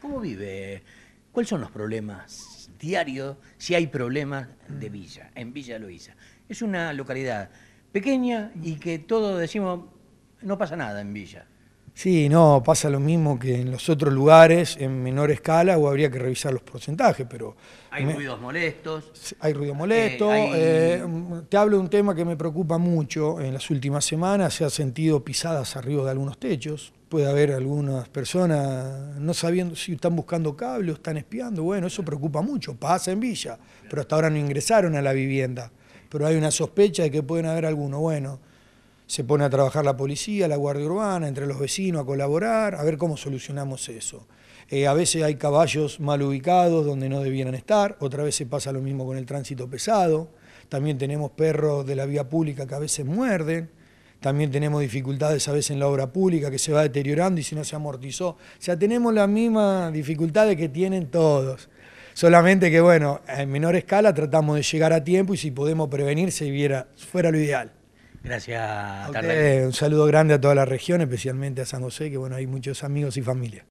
¿Cómo vive? ¿Cuáles son los problemas diarios, si hay problemas de Villa, en Villa Luisa? Es una localidad pequeña y que todos decimos, no pasa nada en Villa. Sí, no, pasa lo mismo que en los otros lugares, en menor escala, o habría que revisar los porcentajes, pero... Hay ruidos molestos. Hay ruido molesto. Eh, eh, te hablo de un tema que me preocupa mucho. En las últimas semanas se ha sentido pisadas arriba de algunos techos puede haber algunas personas no sabiendo si están buscando cable o están espiando. Bueno, eso preocupa mucho, pasa en Villa, pero hasta ahora no ingresaron a la vivienda. Pero hay una sospecha de que pueden haber algunos. Bueno, se pone a trabajar la policía, la guardia urbana, entre los vecinos a colaborar, a ver cómo solucionamos eso. Eh, a veces hay caballos mal ubicados donde no debieran estar, otra vez se pasa lo mismo con el tránsito pesado. También tenemos perros de la vía pública que a veces muerden también tenemos dificultades a veces en la obra pública que se va deteriorando y si no se amortizó. O sea, tenemos las mismas dificultades que tienen todos. Solamente que, bueno, en menor escala tratamos de llegar a tiempo y si podemos prevenir, si viera, fuera lo ideal. Gracias, a Un saludo grande a toda la región, especialmente a San José, que bueno, hay muchos amigos y familia.